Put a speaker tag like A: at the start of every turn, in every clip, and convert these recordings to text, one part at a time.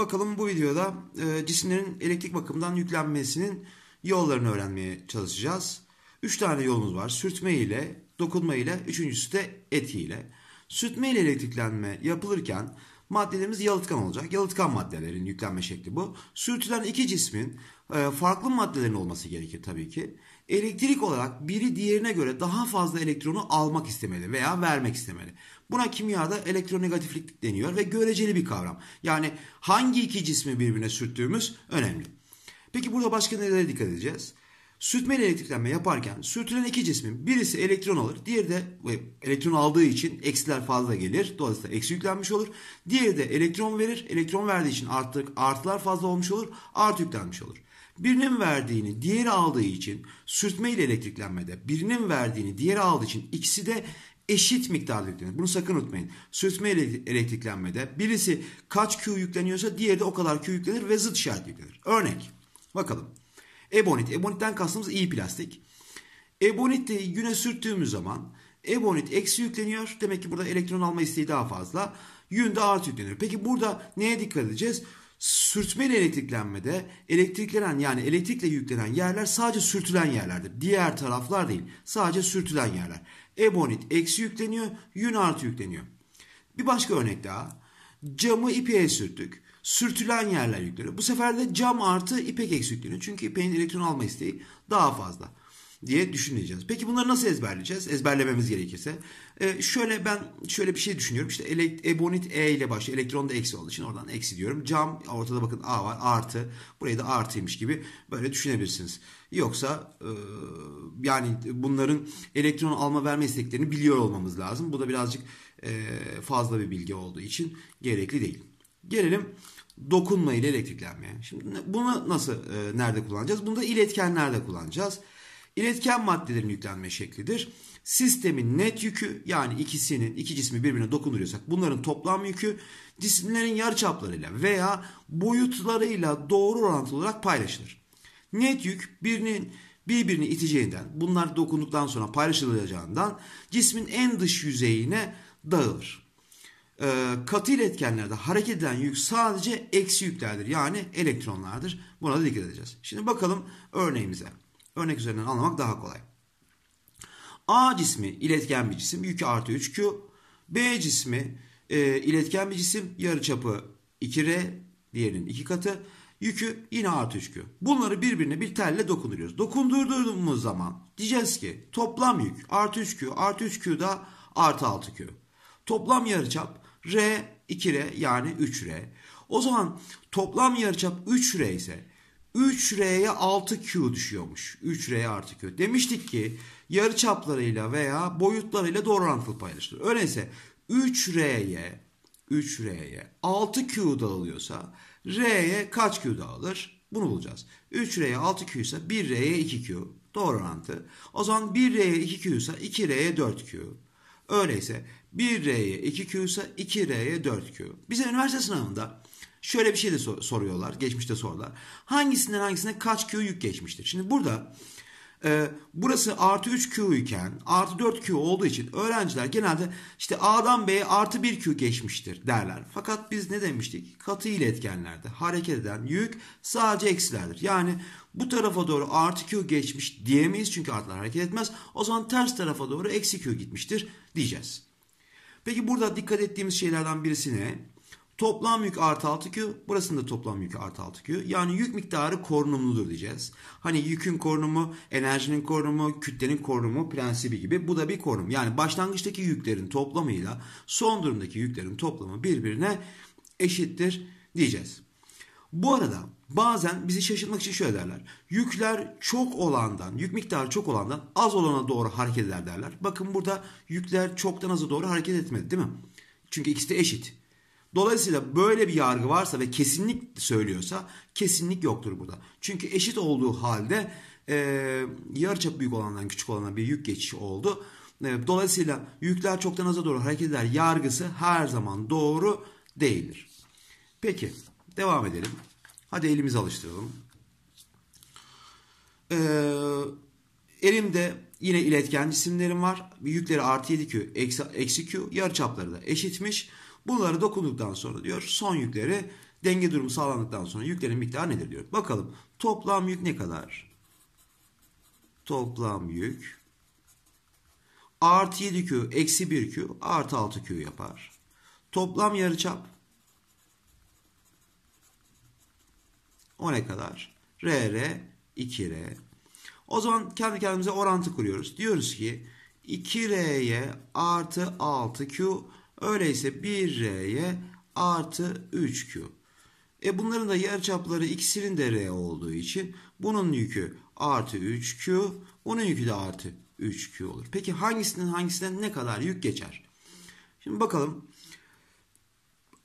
A: Bakalım bu videoda e, cisimlerin elektrik bakımından yüklenmesinin yollarını öğrenmeye çalışacağız. 3 tane yolumuz var. Sürtme ile, dokunma ile, üçüncüsü de etki Sürtme ile elektriklenme yapılırken maddelerimiz yalıtkan olacak. Yalıtkan maddelerin yüklenme şekli bu. Sürtülen iki cismin e, farklı maddelerin olması gerekir tabii ki elektrik olarak biri diğerine göre daha fazla elektronu almak istemeli veya vermek istemeli. Buna kimyada elektronegatiflik deniyor ve göreceli bir kavram. Yani hangi iki cismi birbirine sürttüğümüz önemli. Peki burada başka nelere dikkat edeceğiz? Sürtmeli elektriklenme yaparken sürtülen iki cismin birisi elektron alır, diğeri de elektron aldığı için eksiler fazla gelir. Dolayısıyla eksi yüklenmiş olur. Diğeri de elektron verir, elektron verdiği için artık artılar fazla olmuş olur, artı yüklenmiş olur. Birinin verdiğini diğeri aldığı için sürtme ile elektriklenmede birinin verdiğini diğeri aldığı için ikisi de eşit miktarda yüklenir. Bunu sakın unutmayın. Sürtme ile elektriklenmede birisi kaç Q yükleniyorsa diğeri de o kadar Q yüklenir ve zıt işaret yüklenir. Örnek bakalım. Ebonit. Ebonit'ten kastımız iyi plastik. Ebonit'i güne sürttüğümüz zaman ebonit eksi yükleniyor. Demek ki burada elektron alma isteği daha fazla. Yün de artı yükleniyor. Peki burada neye dikkat edeceğiz? Sürtmeyle elektriklenmede elektriklenen yani elektrikle yüklenen yerler sadece sürtülen yerlerdir. Diğer taraflar değil. Sadece sürtülen yerler. Ebonit eksi yükleniyor, yün artı yükleniyor. Bir başka örnek daha. Camı ipeğe sürttük. Sürtülen yerler yükleniyor. Bu sefer de cam artı ipek eksi yükleniyor. Çünkü ipeğin elektron alma isteği daha fazla diye düşüneceğiz. Peki bunları nasıl ezberleyeceğiz? Ezberlememiz gerekirse. Ee, şöyle ben şöyle bir şey düşünüyorum. İşte elekt, ebonit E ile başlıyor. Elektron da eksi olduğu için oradan eksi diyorum. Cam ortada bakın A var artı. Burayı da artıymış gibi böyle düşünebilirsiniz. Yoksa e, yani bunların elektron alma verme isteklerini biliyor olmamız lazım. Bu da birazcık e, fazla bir bilgi olduğu için gerekli değil. Gelelim dokunma ile elektriklenmeye. Şimdi bunu nasıl, e, nerede kullanacağız? Bunu da iletkenlerde kullanacağız. İletken maddelerin yüklenme şeklidir. Sistemin net yükü yani ikisinin iki cismi birbirine dokunuyorsak bunların toplam yükü cisimlerin yarıçaplarıyla veya boyutlarıyla doğru orantılı olarak paylaşılır. Net yük birinin birbirini iteceğinden bunlar dokunduktan sonra paylaşılacağından cismin en dış yüzeyine dağılır. Ee, katı iletkenlerde hareket eden yük sadece eksi yüklerdir yani elektronlardır. Buna da dikkat edeceğiz. Şimdi bakalım örneğimize. Örnek üzerinden anlamak daha kolay. A cismi iletken bir cisim yükü artı 3Q. B cismi e, iletken bir cisim yarıçapı 2R diğerinin iki katı. Yükü yine artı 3Q. Bunları birbirine bir telle dokunduruyoruz. Dokundurduğumuz zaman diyeceğiz ki toplam yük artı 3Q artı 3Q da artı 6Q. Toplam yarıçap R 2R yani 3R. O zaman toplam yarıçap 3R ise 3R'ye 6Q düşüyormuş. 3R'ye artı Q. Demiştik ki yarı çaplarıyla veya boyutlarıyla doğru orantılı paylaşılır. Öyleyse 3R'ye 3R'ye 6Q dağılıyorsa R'ye kaç Q dağılır? Bunu bulacağız. 3R'ye 6Q ise 1R'ye 2Q. Doğru orantı. O zaman 1R'ye 2Q ise 2R'ye 4Q. Öyleyse 1R'ye 2Q ise 2R'ye 4Q. Bize üniversite sınavında Şöyle bir şey de sor- soruyorlar. Geçmişte sorular. Hangisinden hangisine kaç Q yük geçmiştir? Şimdi burada e, burası artı 3 Q iken artı 4 Q olduğu için öğrenciler genelde işte A'dan B'ye artı 1 Q geçmiştir derler. Fakat biz ne demiştik? Katı ile etkenlerde hareket eden yük sadece eksilerdir. Yani bu tarafa doğru artı Q geçmiş diyemeyiz çünkü artılar hareket etmez. O zaman ters tarafa doğru eksi Q gitmiştir diyeceğiz. Peki burada dikkat ettiğimiz şeylerden birisi ne? Toplam yük artı 6Q. Burasında toplam yük artı 6Q. Yani yük miktarı korunumludur diyeceğiz. Hani yükün korunumu, enerjinin korunumu, kütlenin korunumu prensibi gibi. Bu da bir korunum. Yani başlangıçtaki yüklerin toplamıyla son durumdaki yüklerin toplamı birbirine eşittir diyeceğiz. Bu arada bazen bizi şaşırtmak için şöyle derler. Yükler çok olandan, yük miktarı çok olandan az olana doğru hareket eder derler. Bakın burada yükler çoktan aza doğru hareket etmedi değil mi? Çünkü ikisi de eşit. Dolayısıyla böyle bir yargı varsa ve kesinlik söylüyorsa kesinlik yoktur burada. Çünkü eşit olduğu halde e, yarıçap büyük olandan küçük olana bir yük geçişi oldu. E, dolayısıyla yükler çoktan aza doğru hareket eder yargısı her zaman doğru değildir. Peki devam edelim. Hadi elimizi alıştıralım. Ee, elimde yine iletken cisimlerim var. Yükleri artı 7Q, eksi, eksi Q yarıçapları da eşitmiş. Bunları dokunduktan sonra diyor son yükleri denge durumu sağlandıktan sonra yüklerin miktarı nedir diyor. Bakalım toplam yük ne kadar? Toplam yük artı 7Q eksi 1Q artı 6Q yapar. Toplam yarıçap o ne kadar? r 2R. O zaman kendi kendimize orantı kuruyoruz. Diyoruz ki 2R'ye artı 6Q Öyleyse 1R'ye artı 3Q. E bunların da yarıçapları ikisinin de R olduğu için bunun yükü artı 3Q, Onun yükü de artı 3Q olur. Peki hangisinden hangisinden ne kadar yük geçer? Şimdi bakalım.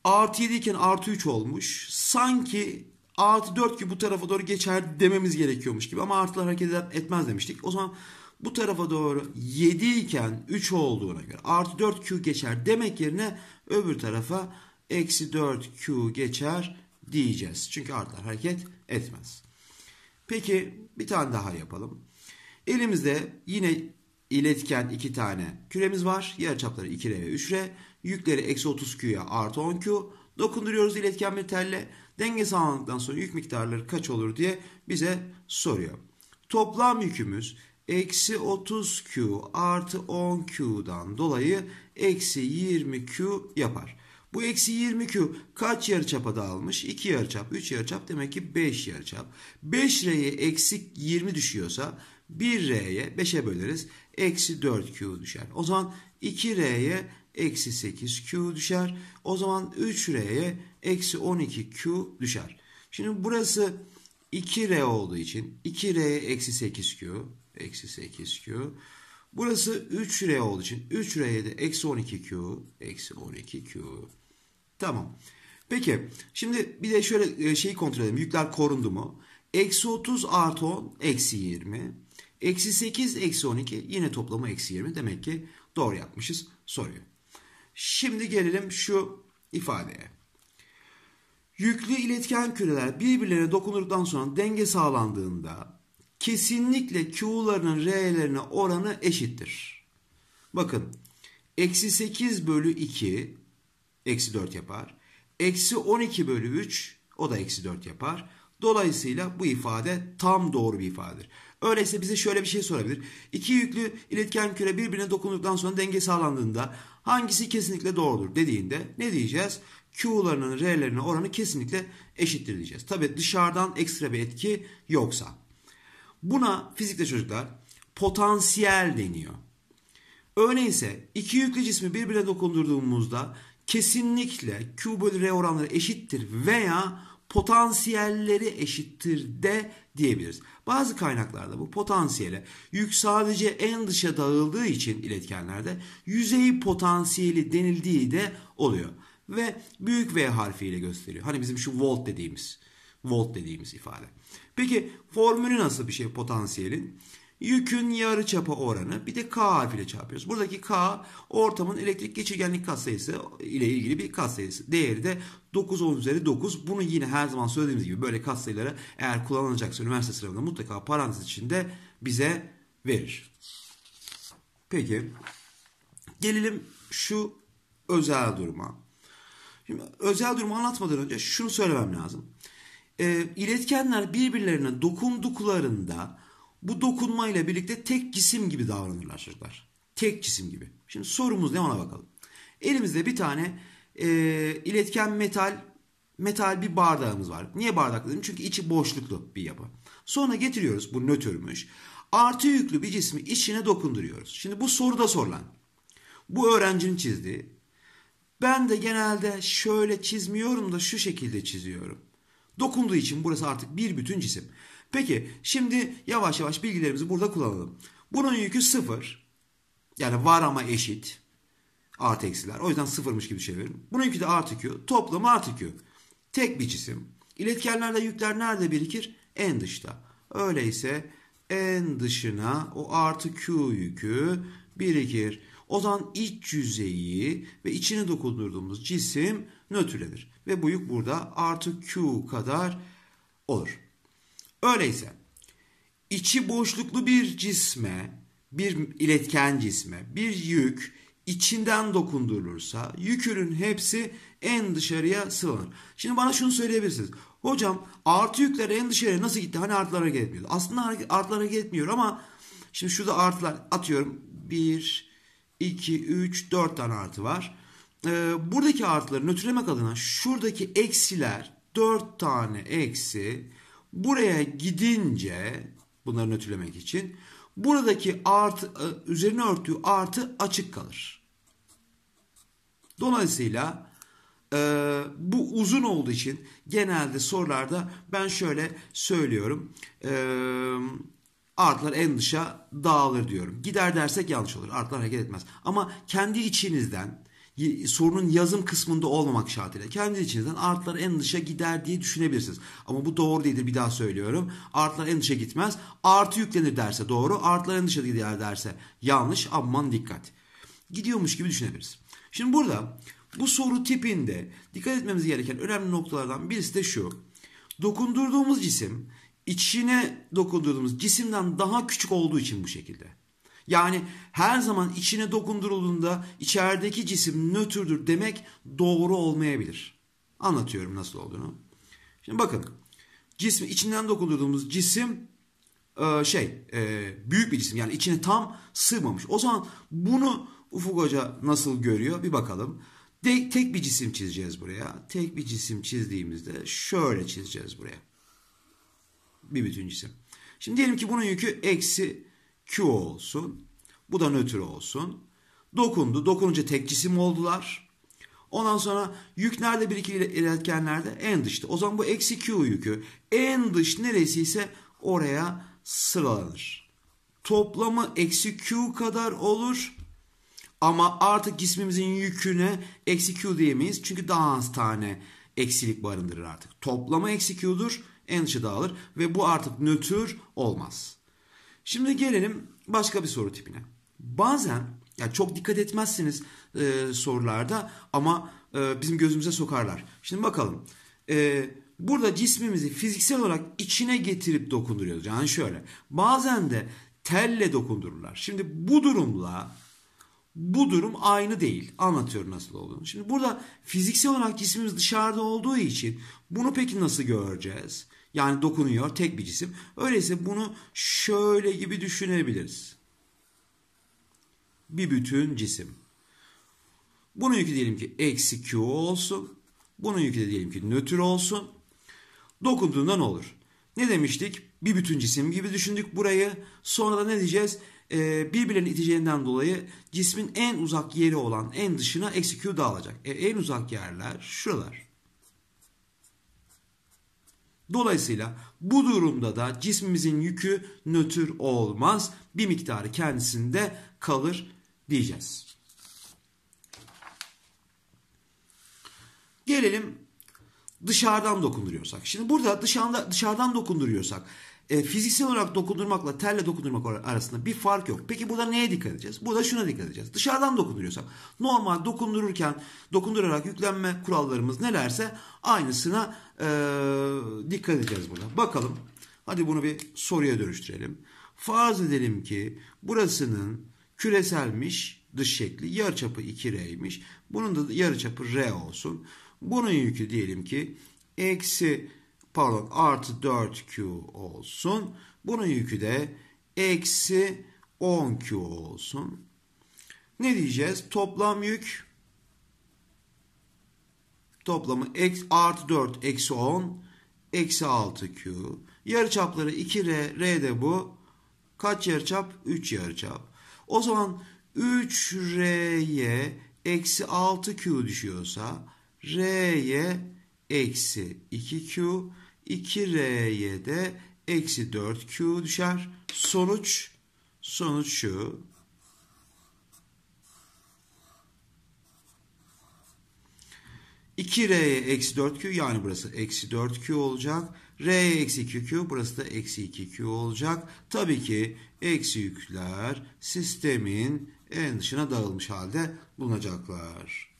A: Artı 7 iken artı 3 olmuş. Sanki artı 4 ki bu tarafa doğru geçer dememiz gerekiyormuş gibi. Ama artılar hareket etmez demiştik. O zaman bu tarafa doğru 7 iken 3 olduğuna göre artı 4Q geçer demek yerine öbür tarafa eksi 4Q geçer diyeceğiz. Çünkü artlar hareket etmez. Peki bir tane daha yapalım. Elimizde yine iletken iki tane küremiz var. Yarıçapları 2R ve 3R. Yükleri eksi 30Q'ya artı 10Q. Dokunduruyoruz iletken bir telle. Denge sağlandıktan sonra yük miktarları kaç olur diye bize soruyor. Toplam yükümüz eksi 30Q artı 10Q'dan dolayı eksi 20Q yapar. Bu eksi 20Q kaç yarıçapa dağılmış? 2 yarıçap, 3 yarıçap demek ki 5 yarıçap. 5R'ye eksi 20 düşüyorsa 1R'ye 5'e böleriz. Eksi 4Q düşer. O zaman 2R'ye eksi 8Q düşer. O zaman 3R'ye eksi 12Q düşer. Şimdi burası 2R olduğu için 2R'ye eksi 8Q eksi 8Q. Burası 3R olduğu için 3R'ye de eksi 12Q eksi 12Q. Tamam. Peki şimdi bir de şöyle e, şeyi kontrol edelim. Yükler korundu mu? Eksi 30 artı 10 eksi 20. Eksi 8 eksi 12 yine toplamı eksi 20. Demek ki doğru yapmışız soruyu. Şimdi gelelim şu ifadeye. Yüklü iletken küreler birbirlerine dokunurduktan sonra denge sağlandığında kesinlikle Q'larının R'lerine oranı eşittir. Bakın eksi 8 bölü 2 eksi 4 yapar. Eksi 12 bölü 3 o da eksi 4 yapar. Dolayısıyla bu ifade tam doğru bir ifadedir. Öyleyse bize şöyle bir şey sorabilir. İki yüklü iletken küre birbirine dokunduktan sonra denge sağlandığında hangisi kesinlikle doğrudur dediğinde ne diyeceğiz? Q'larının R'lerine oranı kesinlikle eşittir diyeceğiz. Tabi dışarıdan ekstra bir etki yoksa. Buna fizikte çocuklar potansiyel deniyor. Öyleyse iki yüklü cismi birbirine dokundurduğumuzda kesinlikle Q bölü R oranları eşittir veya potansiyelleri eşittir de diyebiliriz. Bazı kaynaklarda bu potansiyele yük sadece en dışa dağıldığı için iletkenlerde yüzey potansiyeli denildiği de oluyor. Ve büyük V harfiyle gösteriyor. Hani bizim şu volt dediğimiz volt dediğimiz ifade. Peki formülü nasıl bir şey potansiyelin? Yükün yarı çapı oranı bir de K harfiyle çarpıyoruz. Buradaki K ortamın elektrik geçirgenlik katsayısı ile ilgili bir katsayısı. Değeri de 9 10 üzeri 9. Bunu yine her zaman söylediğimiz gibi böyle katsayılara eğer kullanılacaksa üniversite sınavında mutlaka parantez içinde bize verir. Peki gelelim şu özel duruma. Şimdi özel durumu anlatmadan önce şunu söylemem lazım e, iletkenler birbirlerine dokunduklarında bu dokunmayla birlikte tek cisim gibi davranırlar çocuklar. Tek cisim gibi. Şimdi sorumuz ne ona bakalım. Elimizde bir tane e, iletken metal metal bir bardağımız var. Niye bardak dedim? Çünkü içi boşluklu bir yapı. Sonra getiriyoruz bu nötrmüş. Artı yüklü bir cismi içine dokunduruyoruz. Şimdi bu soruda sorulan. Bu öğrencinin çizdiği. Ben de genelde şöyle çizmiyorum da şu şekilde çiziyorum. Dokunduğu için burası artık bir bütün cisim. Peki şimdi yavaş yavaş bilgilerimizi burada kullanalım. Bunun yükü sıfır. Yani var ama eşit. Artı eksiler. O yüzden sıfırmış gibi çevirelim. Bunun yükü de artı Q. Toplamı artı Q. Tek bir cisim. İletkenlerde yükler nerede birikir? En dışta. Öyleyse en dışına o artı Q yükü birikir. Odan iç yüzeyi ve içini dokundurduğumuz cisim nötrlenir. Ve buyruk burada artı Q kadar olur. Öyleyse içi boşluklu bir cisme, bir iletken cisme, bir yük içinden dokundurulursa yükünün hepsi en dışarıya sıvalanır. Şimdi bana şunu söyleyebilirsiniz. Hocam artı yükler en dışarıya nasıl gitti? Hani artılar hareket Aslında artılar hareket ama şimdi şurada artılar atıyorum 1, 2, 3, 4 tane artı var. Ee, buradaki artıları nötrlemek adına şuradaki eksiler 4 tane eksi buraya gidince bunları nötrlemek için buradaki artı e, üzerine örtüğü artı açık kalır. Dolayısıyla e, bu uzun olduğu için genelde sorularda ben şöyle söylüyorum. Eee Artlar en dışa dağılır diyorum. Gider dersek yanlış olur. Artlar hareket etmez. Ama kendi içinizden sorunun yazım kısmında olmamak şartıyla kendi içinizden artlar en dışa gider diye düşünebilirsiniz. Ama bu doğru değildir bir daha söylüyorum. Artlar en dışa gitmez. Artı yüklenir derse doğru. Artlar en dışa gider derse yanlış. Aman dikkat. Gidiyormuş gibi düşünebiliriz. Şimdi burada bu soru tipinde dikkat etmemiz gereken önemli noktalardan birisi de şu. Dokundurduğumuz cisim içine dokundurduğumuz cisimden daha küçük olduğu için bu şekilde. Yani her zaman içine dokundurulduğunda içerideki cisim nötrdür demek doğru olmayabilir. Anlatıyorum nasıl olduğunu. Şimdi bakın cisim içinden dokundurduğumuz cisim e, şey e, büyük bir cisim yani içine tam sığmamış. O zaman bunu Ufuk Hoca nasıl görüyor bir bakalım. tek bir cisim çizeceğiz buraya. Tek bir cisim çizdiğimizde şöyle çizeceğiz buraya bir bütün cisim. Şimdi diyelim ki bunun yükü eksi Q olsun. Bu da nötr olsun. Dokundu. Dokununca tek cisim oldular. Ondan sonra yük nerede birikir iletkenlerde? En dışta. O zaman bu eksi Q yükü en dış neresiyse oraya sıralanır. Toplamı eksi Q kadar olur. Ama artık cismimizin yüküne eksi Q diyemeyiz. Çünkü daha az tane eksilik barındırır artık. Toplama eksi Q'dur. En dağılır ve bu artık nötr olmaz. Şimdi gelelim başka bir soru tipine. Bazen yani çok dikkat etmezsiniz e, sorularda ama e, bizim gözümüze sokarlar. Şimdi bakalım. E, burada cismimizi fiziksel olarak içine getirip dokunduruyoruz. Yani şöyle. Bazen de telle dokundururlar. Şimdi bu durumla bu durum aynı değil. Anlatıyorum nasıl olduğunu. Şimdi burada fiziksel olarak cismimiz dışarıda olduğu için bunu peki nasıl göreceğiz? Yani dokunuyor tek bir cisim. Öyleyse bunu şöyle gibi düşünebiliriz. Bir bütün cisim. Bunun yükü diyelim ki eksi Q olsun. Bunun yükü de diyelim ki nötr olsun. Dokunduğunda ne olur? Ne demiştik? Bir bütün cisim gibi düşündük burayı. Sonra da ne diyeceğiz? Ee, birbirlerini iteceğinden dolayı cismin en uzak yeri olan en dışına eksi Q dağılacak. E, en uzak yerler şuralar. Dolayısıyla bu durumda da cismimizin yükü nötr olmaz. Bir miktarı kendisinde kalır diyeceğiz. Gelelim dışarıdan dokunduruyorsak. Şimdi burada dışarıda, dışarıdan dokunduruyorsak e, fiziksel olarak dokundurmakla terle dokundurmak arasında bir fark yok. Peki burada neye dikkat edeceğiz? Burada şuna dikkat edeceğiz. Dışarıdan dokunduruyorsak normal dokundururken dokundurarak yüklenme kurallarımız nelerse aynısına e, dikkat edeceğiz burada. Bakalım hadi bunu bir soruya dönüştürelim. Farz edelim ki burasının küreselmiş dış şekli yarıçapı 2R'ymiş. Bunun da yarıçapı R olsun. Bunun yükü diyelim ki eksi pardon artı 4Q olsun. Bunun yükü de eksi 10Q olsun. Ne diyeceğiz? Toplam yük toplamı ek, artı 4 eksi 10 eksi 6Q. Yarıçapları 2R, R de bu. Kaç yarıçap? 3 yarıçap. O zaman 3R'ye eksi 6Q düşüyorsa R'ye eksi 2Q 2R'ye de eksi 4Q düşer. Sonuç, sonuç şu. İki R'ye eksi 4Q yani burası eksi 4Q olacak. R'ye eksi 2Q burası da eksi 2Q olacak. Tabii ki eksi yükler sistemin en dışına dağılmış halde bulunacaklar.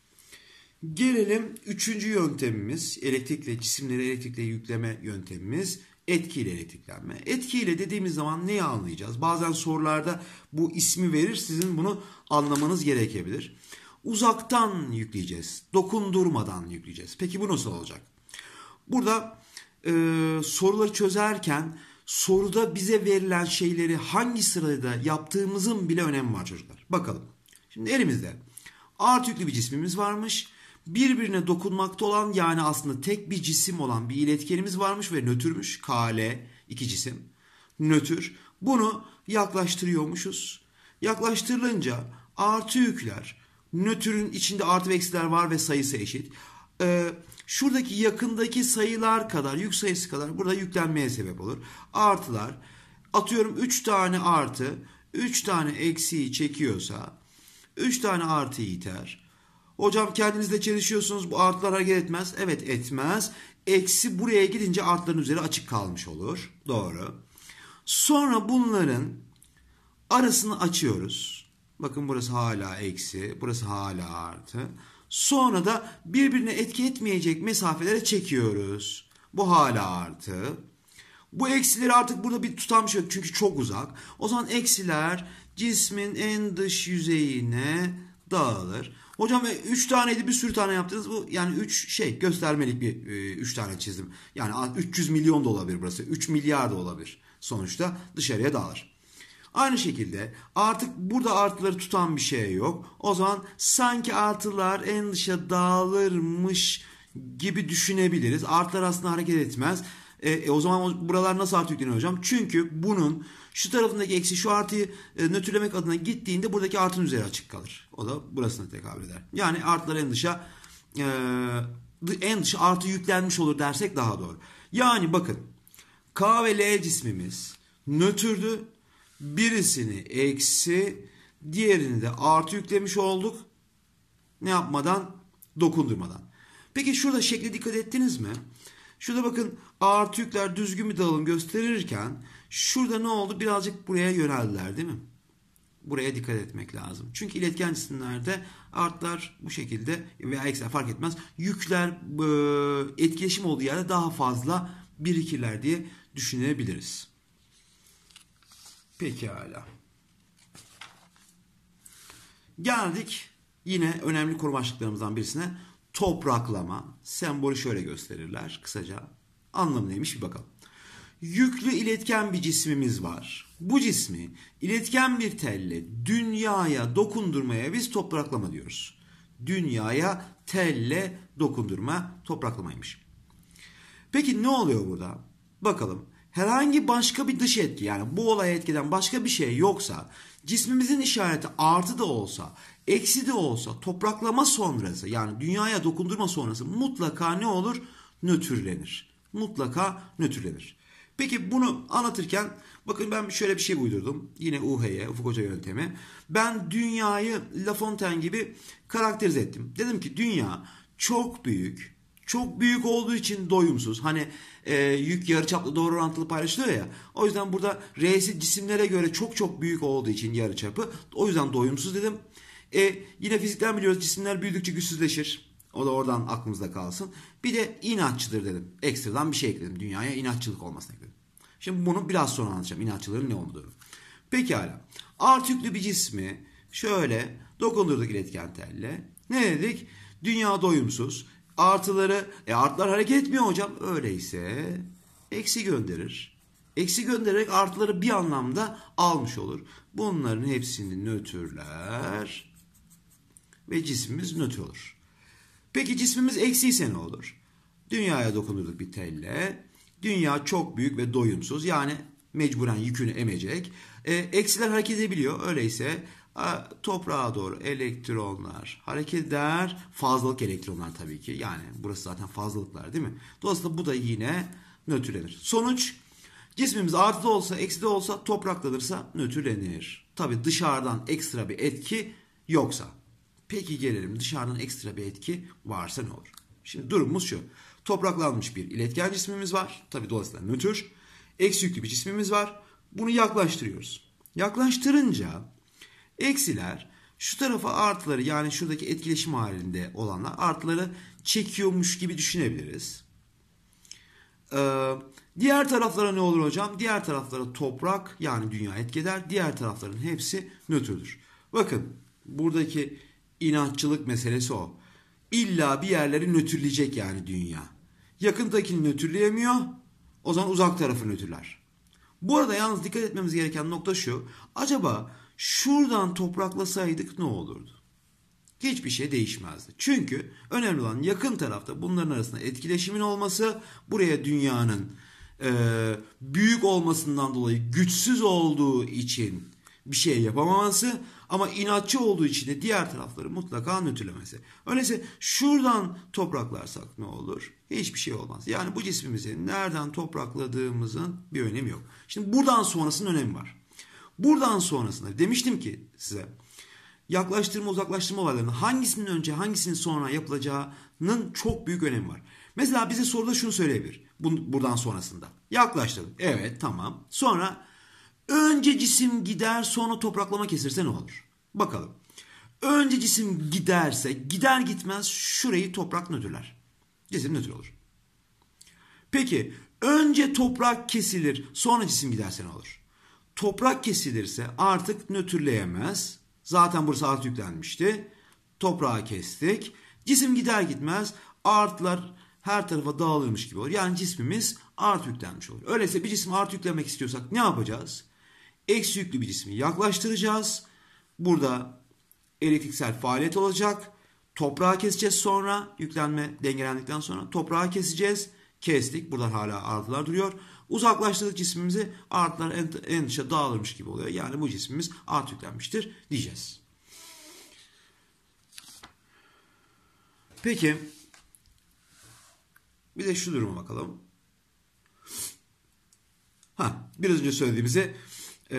A: Gelelim üçüncü yöntemimiz elektrikle cisimleri elektrikle yükleme yöntemimiz etkiyle elektriklenme. Etkiyle dediğimiz zaman neyi anlayacağız? Bazen sorularda bu ismi verir sizin bunu anlamanız gerekebilir. Uzaktan yükleyeceğiz. Dokundurmadan yükleyeceğiz. Peki bu nasıl olacak? Burada e, soruları çözerken soruda bize verilen şeyleri hangi sırada yaptığımızın bile önemi var çocuklar. Bakalım. Şimdi elimizde artı yüklü bir cismimiz varmış birbirine dokunmakta olan yani aslında tek bir cisim olan bir iletkenimiz varmış ve nötrmüş. KL iki cisim. Nötr. Bunu yaklaştırıyormuşuz. Yaklaştırılınca artı yükler. Nötrün içinde artı ve eksiler var ve sayısı eşit. Ee, şuradaki yakındaki sayılar kadar yük sayısı kadar burada yüklenmeye sebep olur. Artılar atıyorum 3 tane artı 3 tane eksiği çekiyorsa 3 tane artı iter. Hocam kendinizle çelişiyorsunuz bu artılar hareket etmez. Evet etmez. Eksi buraya gidince artların üzeri açık kalmış olur. Doğru. Sonra bunların arasını açıyoruz. Bakın burası hala eksi. Burası hala artı. Sonra da birbirine etki etmeyecek mesafelere çekiyoruz. Bu hala artı. Bu eksileri artık burada bir tutamış yok çünkü çok uzak. O zaman eksiler cismin en dış yüzeyine dağılır. Hocam ve 3 taneydi bir sürü tane yaptınız. Bu yani 3 şey göstermelik bir 3 e, tane çizdim. Yani 300 milyon da olabilir burası. 3 milyar da olabilir. Sonuçta dışarıya dağılır. Aynı şekilde artık burada artıları tutan bir şey yok. O zaman sanki artılar en dışa dağılırmış gibi düşünebiliriz. Artılar aslında hareket etmez. E, e, o zaman buralar nasıl artı yükleniyor hocam? Çünkü bunun şu tarafındaki eksi şu artıyı e, nötrlemek adına gittiğinde buradaki artın üzeri açık kalır. O da burasına tekabül eder. Yani artılar en dışa e, en dışa artı yüklenmiş olur dersek daha doğru. Yani bakın K ve L cismimiz nötrdü. Birisini eksi diğerini de artı yüklemiş olduk. Ne yapmadan? Dokundurmadan. Peki şurada şekle dikkat ettiniz mi? Şurada bakın artı yükler düzgün bir dağılım gösterirken şurada ne oldu? Birazcık buraya yöneldiler değil mi? Buraya dikkat etmek lazım. Çünkü iletken cisimlerde artlar bu şekilde veya eksiler fark etmez. Yükler e, etkileşim olduğu yerde daha fazla birikirler diye düşünebiliriz. Pekala. Geldik yine önemli konu başlıklarımızdan birisine topraklama sembolü şöyle gösterirler kısaca. Anlamı neymiş bir bakalım. Yüklü iletken bir cismimiz var. Bu cismi iletken bir telle dünyaya dokundurmaya biz topraklama diyoruz. Dünyaya telle dokundurma topraklamaymış. Peki ne oluyor burada? Bakalım herhangi başka bir dış etki yani bu olaya etkiden başka bir şey yoksa cismimizin işareti artı da olsa, eksi de olsa, topraklama sonrası yani dünyaya dokundurma sonrası mutlaka ne olur? Nötrlenir. Mutlaka nötrlenir. Peki bunu anlatırken bakın ben şöyle bir şey uydurdum. Yine UH'ye, ufuk hoca yöntemi. Ben dünyayı La Fontaine gibi karakterize ettim. Dedim ki dünya çok büyük, çok büyük olduğu için doyumsuz. Hani e, yük yarıçaplı doğru orantılı paylaşılıyor ya. O yüzden burada R'si cisimlere göre çok çok büyük olduğu için yarıçapı. O yüzden doyumsuz dedim. E, yine fizikten biliyoruz cisimler büyüdükçe güçsüzleşir. O da oradan aklımızda kalsın. Bir de inatçıdır dedim. Ekstradan bir şey ekledim. Dünyaya inatçılık olmasını ekledim. Şimdi bunu biraz sonra anlatacağım. İnatçılığın ne olduğunu. Pekala. Artı yüklü bir cismi şöyle dokundurduk iletken telle. Ne dedik? Dünya doyumsuz. Artıları, e artılar hareket etmiyor hocam. Öyleyse eksi gönderir. Eksi göndererek artıları bir anlamda almış olur. Bunların hepsini nötrler ve cismimiz nötr olur. Peki cismimiz eksi ise ne olur? Dünyaya dokundurduk bir telle. Dünya çok büyük ve doyumsuz. Yani mecburen yükünü emecek. E, eksiler hareket edebiliyor. Öyleyse toprağa doğru elektronlar hareket eder. Fazlalık elektronlar tabii ki. Yani burası zaten fazlalıklar değil mi? Dolayısıyla bu da yine nötrlenir. Sonuç cismimiz artıda olsa eksi de olsa toprakladırsa nötrlenir. Tabii dışarıdan ekstra bir etki yoksa. Peki gelelim dışarıdan ekstra bir etki varsa ne olur? Şimdi durumumuz şu. Topraklanmış bir iletken cismimiz var. Tabii dolayısıyla nötr. Eksi yüklü bir cismimiz var. Bunu yaklaştırıyoruz. Yaklaştırınca Eksiler şu tarafa artıları yani şuradaki etkileşim halinde olanlar artıları çekiyormuş gibi düşünebiliriz. Ee, diğer taraflara ne olur hocam? Diğer taraflara toprak yani dünya etkeder. Diğer tarafların hepsi nötrdür. Bakın buradaki inatçılık meselesi o. İlla bir yerleri nötrleyecek yani dünya. Yakındakini nötrleyemiyor. O zaman uzak tarafı nötrler. Bu arada yalnız dikkat etmemiz gereken nokta şu. Acaba şuradan topraklasaydık ne olurdu? Hiçbir şey değişmezdi. Çünkü önemli olan yakın tarafta bunların arasında etkileşimin olması, buraya dünyanın e, büyük olmasından dolayı güçsüz olduğu için bir şey yapamaması ama inatçı olduğu için de diğer tarafları mutlaka nötrlemesi. Öyleyse şuradan topraklarsak ne olur? Hiçbir şey olmaz. Yani bu cismimizi nereden toprakladığımızın bir önemi yok. Şimdi buradan sonrasının önemi var. Buradan sonrasında demiştim ki size yaklaştırma uzaklaştırma olaylarının hangisinin önce hangisinin sonra yapılacağının çok büyük önemi var. Mesela bize soruda şunu söyleyebilir buradan sonrasında. Yaklaştırdık evet tamam sonra önce cisim gider sonra topraklama kesilirse ne olur? Bakalım. Önce cisim giderse gider gitmez şurayı toprak nötrler. Cisim nötr olur. Peki önce toprak kesilir sonra cisim giderse ne olur? Toprak kesilirse artık nötrleyemez. Zaten burası art yüklenmişti. Toprağı kestik. Cisim gider gitmez artlar her tarafa dağılırmış gibi olur. Yani cismimiz art yüklenmiş olur. Öyleyse bir cisim art yüklemek istiyorsak ne yapacağız? Eksi yüklü bir cismi yaklaştıracağız. Burada elektriksel faaliyet olacak. Toprağı keseceğiz sonra yüklenme dengelendikten sonra toprağı keseceğiz. Kestik. Buradan hala artılar duruyor. Uzaklaştırdık cismimizi artılar en, en dışa dağılırmış gibi oluyor. Yani bu cisimimiz art yüklenmiştir diyeceğiz. Peki bir de şu duruma bakalım. Ha, biraz önce söylediğimizi e,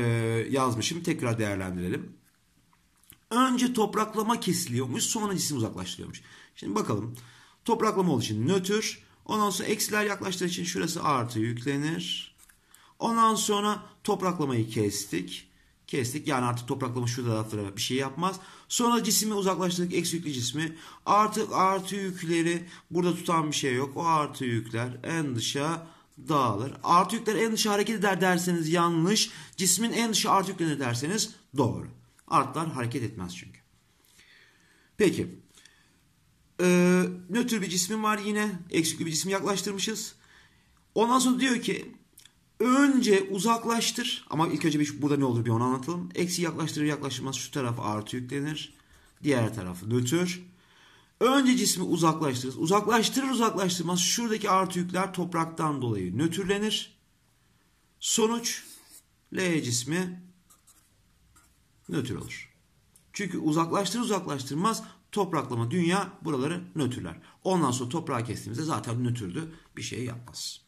A: yazmışım. Tekrar değerlendirelim. Önce topraklama kesiliyormuş sonra cisim uzaklaştırıyormuş. Şimdi bakalım. Topraklama olduğu için nötr Ondan sonra eksiler yaklaştığı için şurası artı yüklenir. Ondan sonra topraklamayı kestik. Kestik. Yani artık topraklama şu taraflara bir şey yapmaz. Sonra cisimi uzaklaştırdık. Eksi yüklü cismi. Artık artı yükleri burada tutan bir şey yok. O artı yükler en dışa dağılır. Artı yükler en dışa hareket eder derseniz yanlış. Cismin en dışa artı yüklenir derseniz doğru. Artlar hareket etmez çünkü. Peki. Ee, nötr bir cismim var yine. Eksikli bir cismi yaklaştırmışız. Ondan sonra diyor ki önce uzaklaştır. Ama ilk önce bir, burada ne olur bir onu anlatalım. Eksi yaklaştırır yaklaştırmaz şu taraf artı yüklenir. Diğer tarafı nötr. Önce cismi uzaklaştırır, Uzaklaştırır uzaklaştırmaz şuradaki artı yükler topraktan dolayı nötrlenir. Sonuç L cismi nötr olur. Çünkü uzaklaştır uzaklaştırmaz Topraklama dünya buraları nötrler. Ondan sonra toprağı kestiğimizde zaten nötrdü. Bir şey yapmaz.